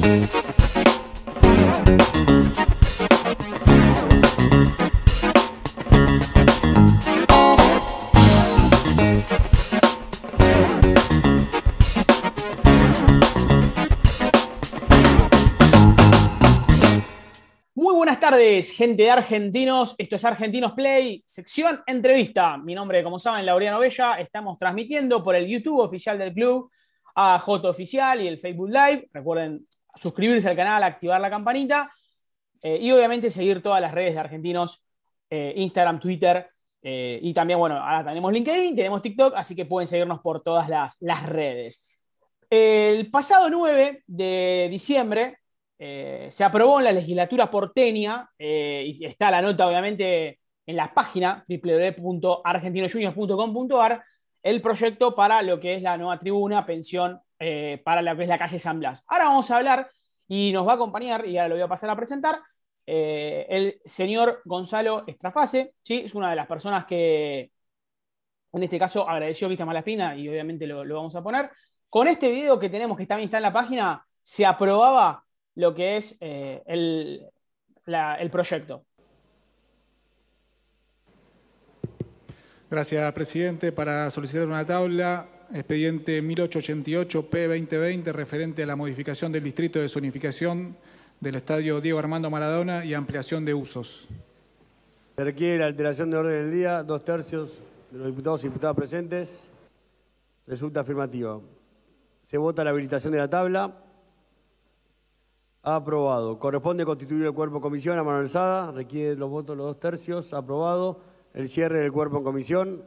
Muy buenas tardes, gente de Argentinos. Esto es Argentinos Play, sección entrevista. Mi nombre, como saben, Laureano Bella. Estamos transmitiendo por el YouTube oficial del club, a J Oficial y el Facebook Live. Recuerden suscribirse al canal, activar la campanita eh, y obviamente seguir todas las redes de argentinos, eh, Instagram, Twitter eh, y también, bueno, ahora tenemos LinkedIn, tenemos TikTok, así que pueden seguirnos por todas las, redes. El pasado 9 de diciembre se aprobó en la legislatura porteña, y está la nota obviamente en la página www.argentinojuniors.com.ar, el proyecto para lo que es la nueva tribuna, pensión para lo que es la calle San Blas. Ahora vamos a hablar y nos va a acompañar, y ahora lo voy a pasar a presentar, eh, el señor Gonzalo Estrafase, ¿sí? es una de las personas que, en este caso, agradeció Vista Malaspina y obviamente lo, vamos a poner. Con este video que tenemos, que también está en la página, se aprobaba lo que es eh, el, el proyecto. Gracias, presidente. Para solicitar una tabla, expediente 1888-P2020, referente a la modificación del distrito de zonificación del estadio Diego Armando Maradona y ampliación de usos. Se requiere la alteración de orden del día, dos tercios de los diputados y diputadas presentes. Resulta afirmativa. Se vota la habilitación de la tabla. Aprobado. Corresponde constituir el cuerpo en comisión a mano alzada. Requiere los votos los dos tercios. Aprobado. El cierre del cuerpo en comisión.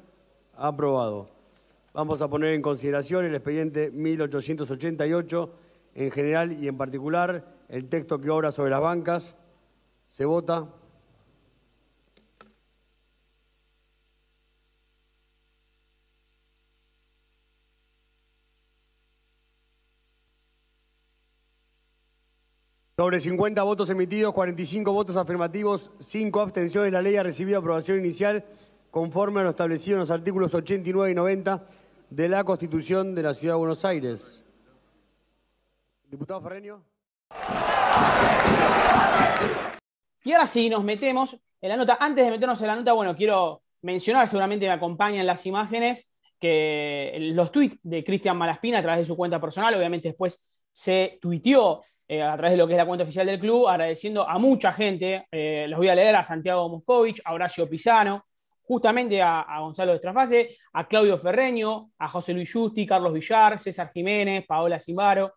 Aprobado. Vamos a poner en consideración el expediente 1888 en general y en particular, el texto que obra sobre las bancas. Se vota. Sobre 50 votos emitidos, 45 votos afirmativos, 5 abstenciones, la ley ha recibido aprobación inicial conforme a lo establecido en los artículos 89 y 90 de la Constitución de la Ciudad de Buenos Aires. Diputado Ferreño. Y ahora sí, nos metemos en la nota. Antes de meternos en la nota, bueno, quiero mencionar, seguramente me acompañan las imágenes, que los tweets de Cristian Malaspina a través de su cuenta personal, obviamente después se tuiteó eh, a través de lo que es la cuenta oficial del club, agradeciendo a mucha gente, eh, los voy a leer, a Santiago Moscovich, a Horacio Pisano, justamente a, Gonzalo Gonzalo Estrafase, a Claudio Ferreño, a José Luis Justi, Carlos Villar, César Jiménez, Paola Simbaro,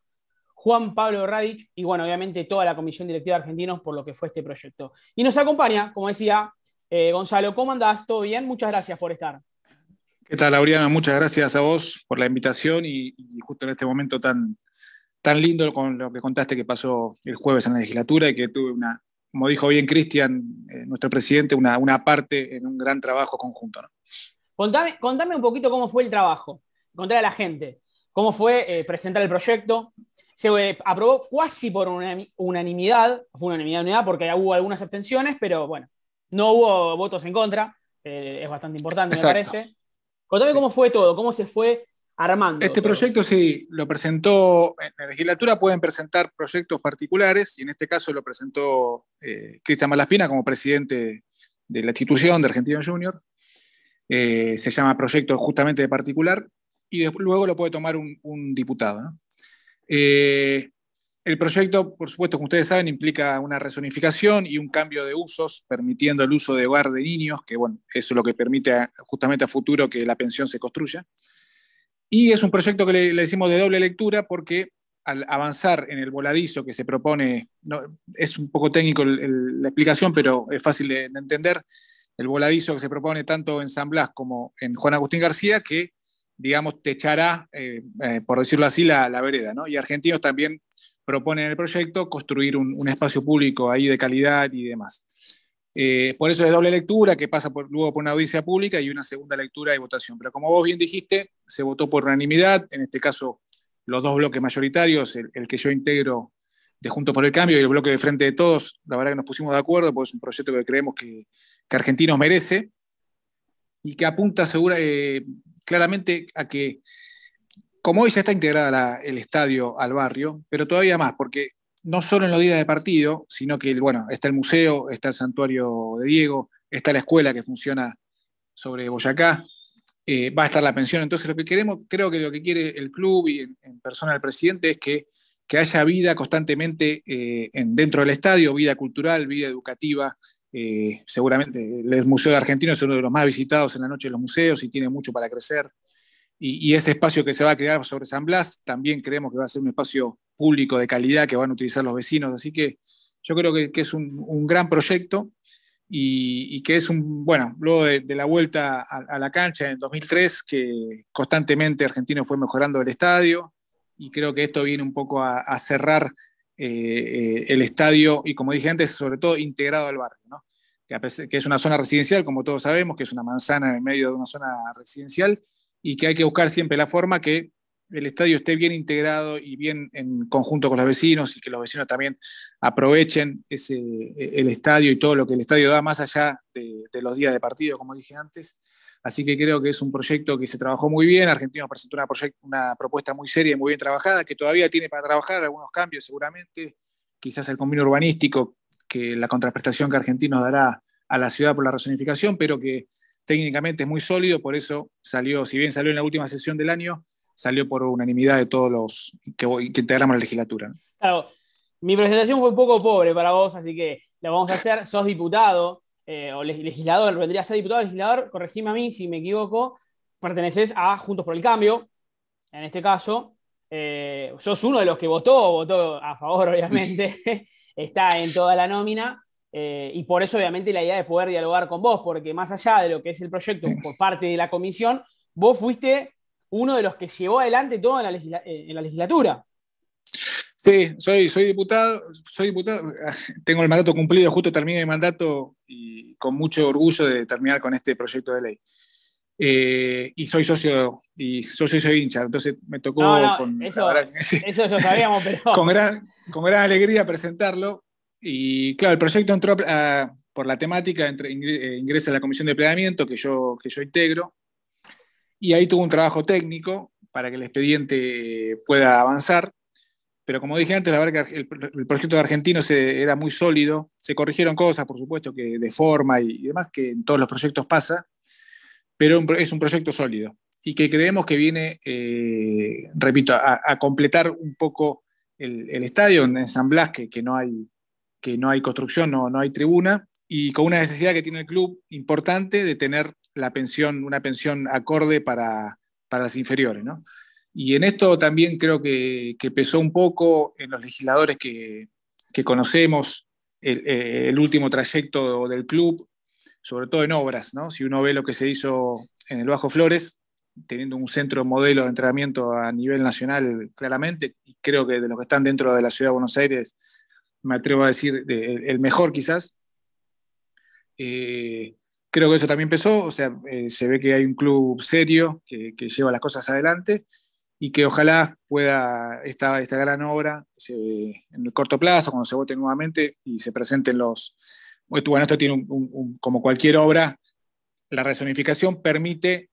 Juan Pablo Radich y, bueno, obviamente toda la comisión directiva de Argentinos por lo que fue este proyecto. Y nos acompaña, como decía, eh, Gonzalo, ¿cómo andás? ¿Todo bien? Muchas gracias por estar. ¿Qué tal, Lauriana? Muchas gracias a vos por la invitación y, y justo en este momento tan, tan lindo con lo que contaste que pasó el jueves en la legislatura y que tuve una como dijo bien Cristian, eh, nuestro presidente, una, parte en un gran trabajo conjunto. ¿no? Contame, un poquito cómo fue el trabajo, encontrar a la gente, cómo fue eh, presentar el proyecto. Se eh, aprobó casi por unanimidad, fue unanimidad, unidad porque hubo algunas abstenciones, pero bueno, no hubo votos en contra, es bastante importante, me parece. Contame cómo fue todo, cómo se fue este proyecto sí, lo presentó, en la legislatura pueden presentar proyectos particulares y en este caso lo presentó eh, Cristian Malaspina como presidente de la institución de Argentino Junior. Eh, se llama proyecto justamente de particular y luego lo puede tomar un, diputado. Eh, el proyecto, por supuesto, como ustedes saben, implica una resonificación y un cambio de usos, permitiendo el uso de hogar de niños, que bueno, eso es lo que permite justamente a futuro que la pensión se construya. Y es un proyecto que le, decimos de doble lectura porque al avanzar en el voladizo que se propone, es un poco técnico la explicación, pero es fácil de, entender, el voladizo que se propone tanto en San Blas como en Juan Agustín García, que, digamos, techará, eh, eh, por decirlo así, la, vereda. ¿no? Y argentinos también proponen en el proyecto construir un, un espacio público ahí de calidad y demás. Eh, por eso es doble lectura, que pasa luego por una audiencia pública y una segunda lectura y votación. Pero como vos bien dijiste, se votó por unanimidad, en este caso los dos bloques mayoritarios, el, que yo integro de Juntos por el Cambio y el bloque de Frente de Todos, la verdad que nos pusimos de acuerdo, porque es un proyecto que creemos que, Argentinos merece y que apunta segura, eh, claramente a que, como hoy ya está integrada el estadio al barrio, pero todavía más, porque no solo en los días de partido, sino que, bueno, está el museo, está el santuario de Diego, está la escuela que funciona sobre Boyacá, eh, va a estar la pensión. Entonces, lo que queremos, creo que lo que quiere el club y en, persona el presidente es que, haya vida constantemente eh, en, dentro del estadio, vida cultural, vida educativa. Eh, seguramente el Museo de Argentino es uno de los más visitados en la noche de los museos y tiene mucho para crecer. y ese espacio que se va a crear sobre San Blas también creemos que va a ser un espacio público de calidad que van a utilizar los vecinos. Así que yo creo que, es un, gran proyecto y, que es un, bueno, luego de, la vuelta a, la cancha en el 2003, que constantemente Argentino fue mejorando el estadio y creo que esto viene un poco a, cerrar eh, eh, el estadio y como dije antes, sobre todo integrado al barrio, que es una zona residencial, como todos sabemos, que es una manzana en medio de una zona residencial, y que hay que buscar siempre la forma que el estadio esté bien integrado y bien en conjunto con los vecinos y que los vecinos también aprovechen ese, e, el estadio y todo lo que el estadio da más allá de, los días de partido, como dije antes. Así que creo que es un proyecto que se trabajó muy bien. Argentina presentó una, propuesta muy seria y muy bien trabajada, que todavía tiene para trabajar algunos cambios seguramente, quizás el convenio urbanístico, que la contraprestación que Argentinos dará a la ciudad por la razonificación, pero que técnicamente es muy sólido, por eso salió, si bien salió en la última sesión del año, salió por unanimidad de todos los que, que integramos la legislatura. Claro, mi presentación fue un poco pobre para vos, así que la vamos a hacer. Sos diputado eh, o legislador, vendría a ser diputado o legislador, corregime a mí si me equivoco, pertenecés a Juntos por el Cambio, en este caso. Eh, sos uno de los que votó, votó a favor, obviamente, está en toda la nómina. Eh, y por eso, obviamente, la idea de poder dialogar con vos, porque más allá de lo que es el proyecto por parte de la comisión, vos fuiste uno de los que llevó adelante todo en la, eh, legislatura. Sí, soy, soy diputado, soy diputado, tengo el mandato cumplido, justo terminé mi mandato y con mucho orgullo de terminar con este proyecto de ley. Eh, y soy socio y socio soy hincha, entonces me tocó con, gran, con gran alegría presentarlo. Y claro, el proyecto entró por la temática, eh, ingresa a la comisión de planeamiento que yo, que yo integro, y ahí tuvo un trabajo técnico para que el expediente pueda avanzar. Pero como dije antes, la verdad que el, proyecto de argentino se, era muy sólido. Se corrigieron cosas, por supuesto, que de forma y, demás, que en todos los proyectos pasa, pero es un proyecto sólido y que creemos que viene, eh, repito, a, completar un poco el, estadio en San Blas, que, no, hay, que no hay construcción, no, no hay tribuna, y con una necesidad que tiene el club importante de tener pensión, una pensión acorde para, las inferiores. Y en esto también creo que, pesó un poco en los legisladores que, conocemos eh, el, último trayecto del club, sobre todo en obras. Si uno ve lo que se hizo en el Bajo Flores, teniendo un centro modelo de entrenamiento a nivel nacional claramente, y creo que de los que están dentro de la Ciudad de Buenos Aires, me atrevo a decir el mejor quizás. Eh, Creo que eso también empezó o sea, eh, se ve que hay un club serio que, lleva las cosas adelante y que ojalá pueda esta, esta gran obra en el corto plazo, cuando se vote nuevamente y se presenten los... Bueno, esto tiene, como cualquier obra, la rezonificación permite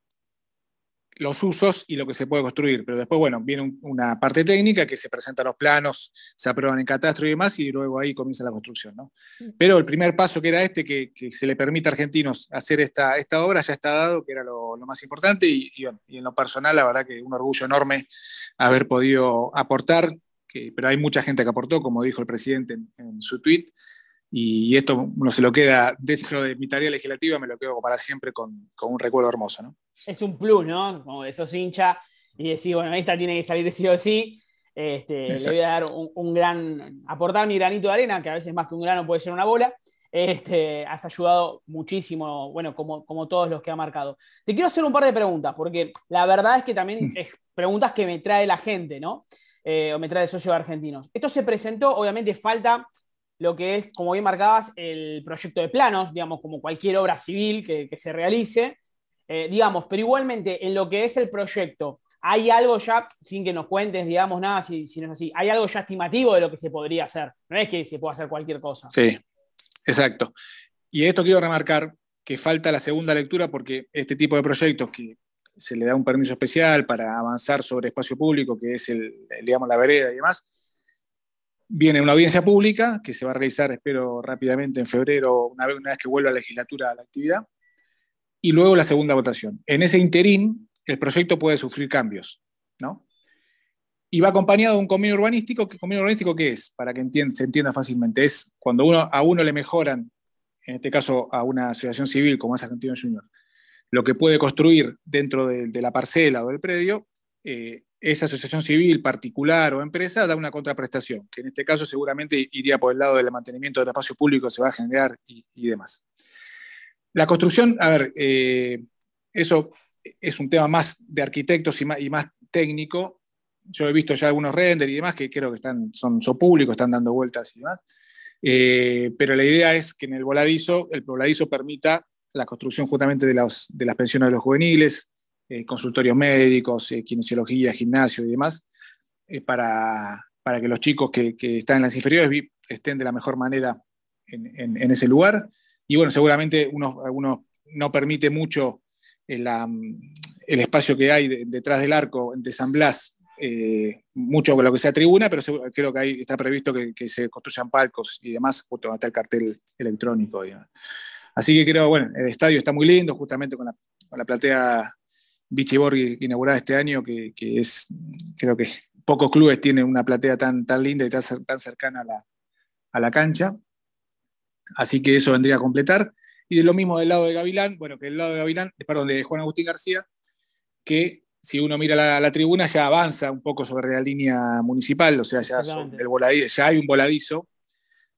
los usos y lo que se puede construir. Pero después, bueno, viene una parte técnica que se presentan los planos, se aprueban en catastro y demás, y luego ahí comienza la construcción. ¿no? Mm. Pero el primer paso que era este, que, se le permite a argentinos hacer esta, esta obra, ya está dado, que era lo, más importante, y, en lo personal, la verdad que un orgullo enorme haber podido aportar, que, pero hay mucha gente que aportó, como dijo el presidente en, su tweet y esto no se lo queda dentro de mi tarea legislativa, me lo quedo para siempre con, con un recuerdo hermoso. ¿no? es un plus, ¿no? Como de sos hincha y decís, bueno, esta tiene que salir sí o sí. Este, le voy a dar un, gran, aportar mi granito de arena, que a veces más que un grano puede ser una bola. Este, has ayudado muchísimo, bueno, como, todos los que ha marcado. Te quiero hacer un par de preguntas, porque la verdad es que también mm. es preguntas que me trae la gente, ¿no? Eh, o me trae socios argentinos. Esto se presentó, obviamente falta lo que es, como bien marcabas, el proyecto de planos, digamos, como cualquier obra civil que se realice. Eh, digamos, pero igualmente en lo que es el proyecto, hay algo ya, sin que nos cuentes, digamos, nada, si, si no así, hay algo ya estimativo de lo que se podría hacer. No es que se pueda hacer cualquier cosa. Sí, exacto. Y esto quiero remarcar que falta la segunda lectura porque este tipo de proyectos que se le da un permiso especial para avanzar sobre espacio público, que es el, digamos, la vereda y demás, viene una audiencia pública que se va a realizar, espero, rápidamente en febrero, una vez, una vez que vuelva la legislatura a la actividad y luego la segunda votación. En ese interín, el proyecto puede sufrir cambios, ¿no? Y va acompañado de un convenio urbanístico. ¿Qué convenio urbanístico qué es? Para que se entienda fácilmente. Es cuando uno, a uno le mejoran, en este caso a una asociación civil como es Argentina Junior, lo que puede construir dentro de, la parcela o del predio, eh, esa asociación civil, particular o empresa, da una contraprestación, que en este caso seguramente iría por el lado del mantenimiento del espacio público, se va a generar y demás. La construcción, a ver, eh, eso es un tema más de arquitectos y más, técnico. Yo he visto ya algunos renders y demás que creo que están, son, son públicos, están dando vueltas y demás. Eh, pero la idea es que en el voladizo, el voladizo permita la construcción justamente de, de las pensiones de los juveniles, eh, consultorios médicos, kinesiología, gimnasio y demás, para, que los chicos que, están en las inferiores estén de la mejor manera en, en ese lugar. Y bueno, seguramente uno algunos no permite mucho eh, mm, el, espacio que hay detrás del arco de San Blas, eh, Mucho con lo que sea tribuna, pero creo que ahí está previsto que, se construyan palcos y demás, justo donde está el cartel electrónico. Así que creo, bueno, el estadio está muy lindo, justamente con la, platea Vichyborg inaugurada este año, que, es, creo que pocos clubes tienen una platea tan, tan linda y tan, cercana a la cancha. Así que eso vendría a completar. Y de lo mismo del lado de Gavilán, bueno, que el lado de Gavilán, perdón, de Juan Agustín García, que si uno mira la, tribuna ya avanza un poco sobre la línea municipal, o sea, ya, el ya hay un voladizo,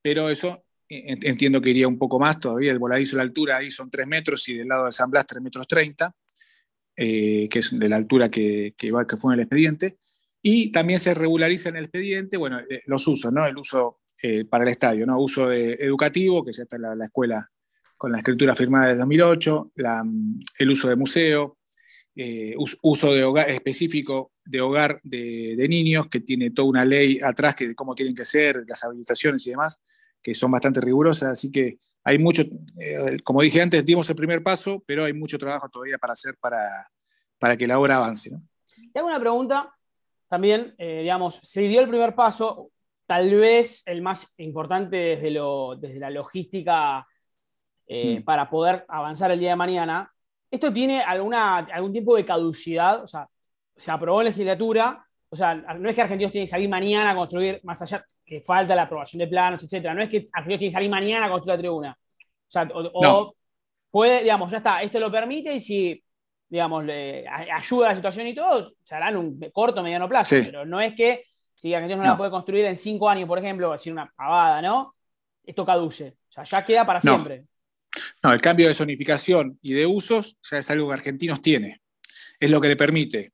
pero eso eh, entiendo que iría un poco más todavía, el voladizo, la altura ahí son 3 metros y del lado de San Blas 3 metros 30, eh, que es de la altura que, que fue en el expediente. Y también se regulariza en el expediente, bueno, eh, los usos, ¿no? El uso eh, para el estadio, ¿no? Uso educativo, que ya está la, escuela con la escritura firmada desde 2008, el uso de museo, eh, uso de hogar, específico de hogar de, niños, que tiene toda una ley atrás que de cómo tienen que ser, las habilitaciones y demás, que son bastante rigurosas. Así que hay mucho, eh, como dije antes, dimos el primer paso, pero hay mucho trabajo todavía para hacer para, que la obra avance. ¿no? ¿Alguna una pregunta también, digamos, se dio el primer paso, Tal vez el más importante desde, lo, desde la logística eh, para poder avanzar el día de mañana. ¿Esto tiene alguna, algún tipo de caducidad? O sea, se aprobó en legislatura, o sea, no es que Argentinos tienen que salir mañana a construir, más allá que falta la aprobación de planos, etc. No es que Argentinos tienen que salir mañana a construir la tribuna. O sea, o, puede, digamos, ya está, esto lo permite y si, digamos, ayuda a la situación y todo, se en un corto mediano plazo. Pero no es que si ¿sí? no, la puede construir en cinco años, por ejemplo, decir una pavada, ¿no? Esto caduce. O sea, ya queda para siempre. No, el cambio de zonificación y de usos ya es algo que Argentinos tiene. Es lo que le permite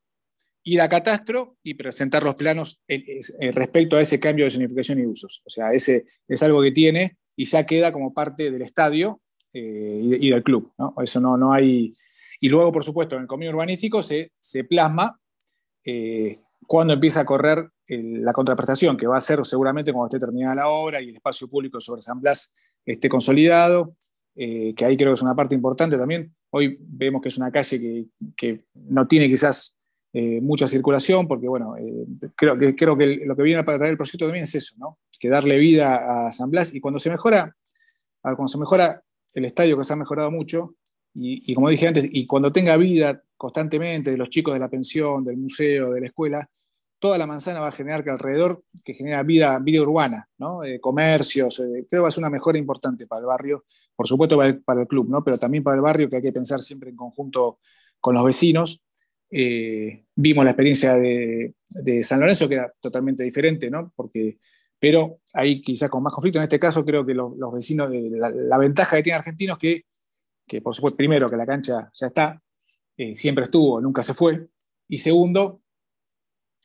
ir a Catastro y presentar los planos eh, respecto a ese cambio de zonificación y usos. O sea, ese es algo que tiene y ya queda como parte del estadio eh, y, del club. Eso no, no hay. Y luego, por supuesto, en el convenio urbanístico se, plasma eh, cuando empieza a correr la contraprestación que va a ser seguramente cuando esté terminada la obra y el espacio público sobre San Blas esté consolidado, eh, que ahí creo que es una parte importante también. Hoy vemos que es una calle que, no tiene quizás eh, mucha circulación, porque bueno, eh, creo, que, creo que lo que viene a traer el proyecto también es eso, ¿no? Que darle vida a San Blas. Y cuando se mejora, cuando se mejora el estadio, que se ha mejorado mucho, y como dije antes, y cuando tenga vida constantemente de los chicos de la pensión, del museo, de la escuela, toda la manzana va a generar que alrededor, que genera vida, urbana, ¿no? Eh, comercios, eh, creo que va a ser una mejora importante para el barrio, por supuesto para el, club, ¿no? pero también para el barrio que hay que pensar siempre en conjunto con los vecinos. Eh, vimos la experiencia de, San Lorenzo, que era totalmente diferente, ¿no? porque, pero ahí quizás con más conflicto, en este caso creo que los, vecinos, la, ventaja que tiene Argentinos es que, que, por supuesto, primero, que la cancha ya está, siempre estuvo, nunca se fue, y segundo,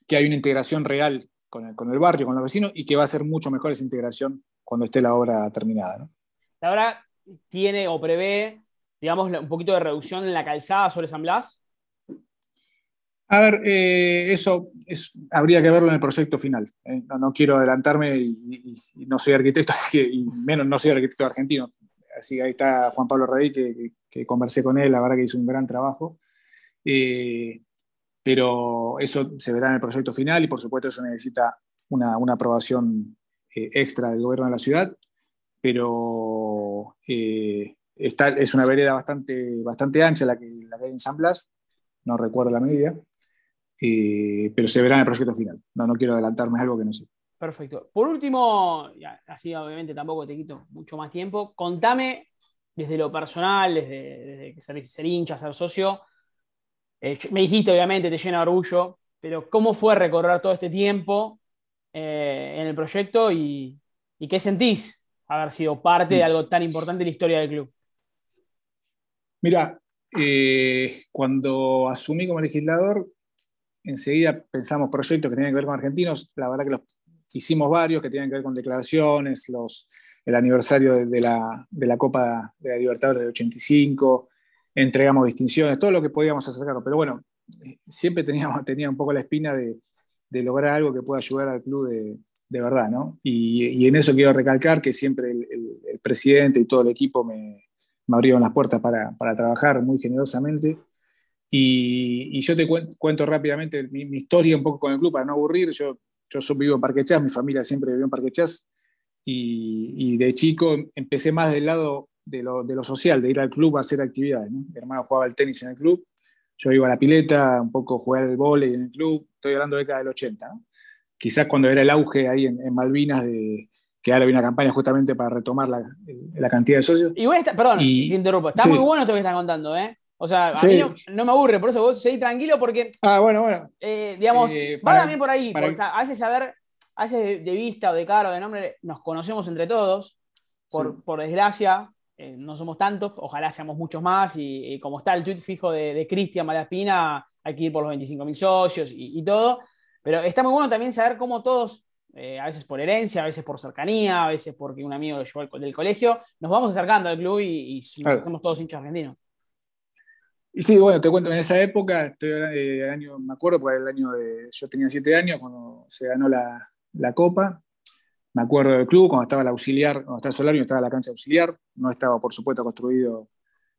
que hay una integración real con el, barrio, con los vecinos, y que va a ser mucho mejor esa integración cuando esté la obra terminada. ¿no? La obra tiene o prevé, digamos, un poquito de reducción en la calzada sobre San Blas. A ver, eh, eso habría que verlo en el proyecto final. ¿eh? No, quiero adelantarme y, no soy arquitecto, y menos no soy arquitecto argentino. Así que ahí está Juan Pablo Rey, que, conversé con él, la verdad que hizo un gran trabajo. Eh, pero eso se verá en el proyecto final y por supuesto eso necesita una, una aprobación eh, extra del gobierno de la ciudad, pero eh, está, es una vereda bastante, bastante ancha la que, la hay en San Blas, no recuerdo la medida, eh, pero se verá en el proyecto final. No, no quiero adelantarme algo que no sé. Perfecto. Por último, así obviamente tampoco te quito mucho más tiempo, contame desde lo personal, desde, desde ser, ser hincha, ser socio, eh, me dijiste, obviamente, te llena de orgullo, pero ¿cómo fue recorrer todo este tiempo eh, en el proyecto y, qué sentís haber sido parte de algo tan importante en la historia del club? Mira, eh, cuando asumí como legislador, enseguida pensamos proyectos que tenían que ver con argentinos, la verdad que los hicimos varios que tenían que ver con declaraciones, los, el aniversario de, la, Copa de la Libertadores de 85, entregamos distinciones, todo lo que podíamos acercarnos Pero bueno, eh, siempre teníamos, tenía un poco la espina de, lograr algo que pueda ayudar al club de, verdad, ¿no? Y, en eso quiero recalcar que siempre el, presidente y todo el equipo me, abrieron las puertas para, trabajar muy generosamente. Y, yo te cuento, rápidamente mi, historia un poco con el club para no aburrir. Yo, yo vivo en Parque Chas, mi familia siempre vivió en Parque Chas. Y, y, de chico empecé más del lado de lo, social, de ir al club a hacer actividades. Mi hermano jugaba al tenis en el club, yo iba a la pileta, un poco jugar al vóley en el club, estoy hablando de década del 80, quizás cuando era el auge ahí en, Malvinas, de, que ahora había una campaña justamente para retomar la, cantidad de socios. y perdón, te interrumpo, está muy bueno esto que estás contando, ¿eh? O sea, a mí no, me aburre, por eso vos seguís tranquilo porque... Ah, bueno, bueno. Eh, digamos, eh, va también por ahí, haces a veces saber, haces de, vista o de cara o de nombre, nos conocemos entre todos, por, por desgracia, eh, no somos tantos, ojalá seamos muchos más y, como está el tweet fijo de, Cristian Malaspina, hay que ir por los 25.000 socios y, todo, pero está muy bueno también saber cómo todos, eh, a veces por herencia, a veces por cercanía, a veces porque un amigo lo llevó del colegio, nos vamos acercando al club y, somos todos hinchas argentinos. Y sí, bueno, te cuento, en esa época, estoy eh, año, me acuerdo, porque el año de, yo tenía siete años cuando se ganó la, la Copa, me acuerdo del club, cuando estaba el auxiliar, cuando estaba el Solario, estaba la cancha auxiliar, no estaba, por supuesto, construido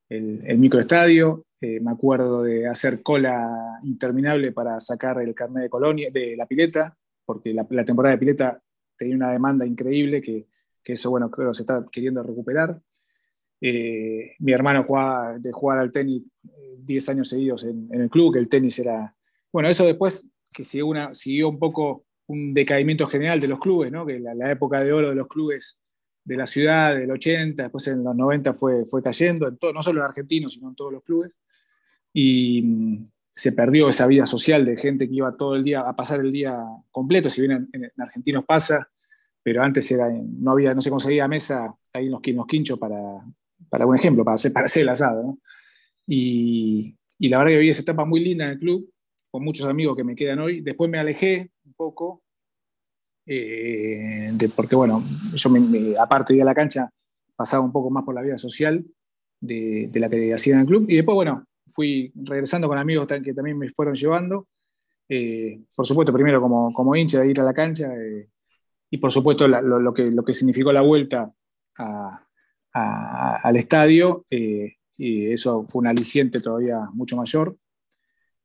el, microestadio. Eh, me acuerdo de hacer cola interminable para sacar el carnet de colonia, de la pileta, porque la, temporada de pileta tenía una demanda increíble que, eso, bueno, creo que se está queriendo recuperar. Eh, mi hermano jugaba de jugar al tenis 10 eh, años seguidos en, el club, que el tenis era. Bueno, eso después que siguió, una, siguió un poco un decaimiento general de los clubes, ¿no? que la, época de oro de los clubes de la ciudad del 80, después en los 90 fue, fue cayendo, en todo, no solo en argentinos, sino en todos los clubes. Y mm, se perdió esa vida social de gente que iba todo el día a pasar el día completo, si bien en, argentinos pasa, pero antes era, no, había, no se conseguía mesa ahí en los, quincho para, para un ejemplo, para hacer, para hacer el asado. Y, la verdad que viví esa etapa muy linda en el club, con muchos amigos que me quedan hoy. Después me alejé, poco, eh, porque bueno, yo aparte de ir a la cancha, pasaba un poco más por la vida social de, la que hacía en el club. Y después, bueno, fui regresando con amigos que también me fueron llevando. Eh, por supuesto, primero como, hincha de ir a la cancha eh, y por supuesto lo, que, lo que significó la vuelta al estadio, y eso fue un aliciente todavía mucho mayor.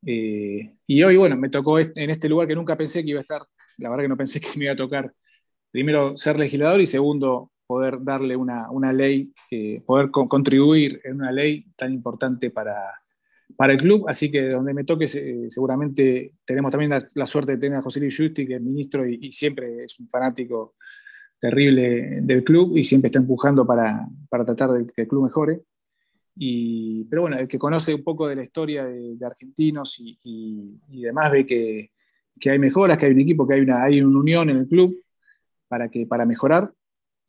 Eh, y hoy, bueno, me tocó en este lugar que nunca pensé que iba a estar, la verdad que no pensé que me iba a tocar, primero, ser legislador y segundo, poder darle una, ley, eh, poder contribuir en una ley tan importante para, el club. Así que donde me toque, seguramente tenemos también la, suerte de tener a José Luis Justi, que es ministro y, siempre es un fanático terrible del club y siempre está empujando para, para tratar de que el club mejore pero bueno, el que conoce un poco de la historia de, argentinos y, demás ve que, hay mejoras, que hay un equipo, que hay una, hay una unión en el club para, que, para mejorar.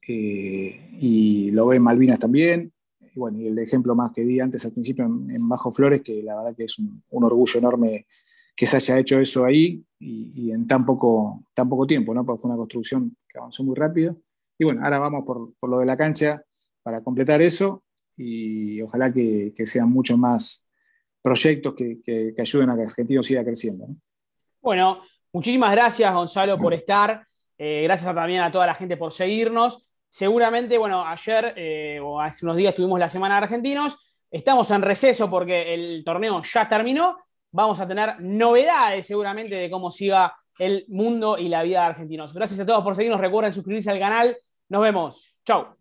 Eh, y lo ve en Malvinas también. Y bueno, y el ejemplo más que di antes al principio en, Bajo Flores, que la verdad que es un, un, orgullo enorme que se haya hecho eso ahí y, en tan poco, tan poco tiempo, ¿no? Porque fue una construcción que avanzó muy rápido. Y bueno, ahora vamos por, por lo de la cancha para completar eso y ojalá que, sean mucho más proyectos que, ayuden a que Argentina siga creciendo. Bueno, muchísimas gracias Gonzalo por estar, eh, gracias también a toda la gente por seguirnos. Seguramente, bueno, ayer eh, o hace unos días tuvimos la Semana de Argentinos, estamos en receso porque el torneo ya terminó, vamos a tener novedades seguramente de cómo siga el mundo y la vida de argentinos. Gracias a todos por seguirnos, recuerden suscribirse al canal, nos vemos, chao.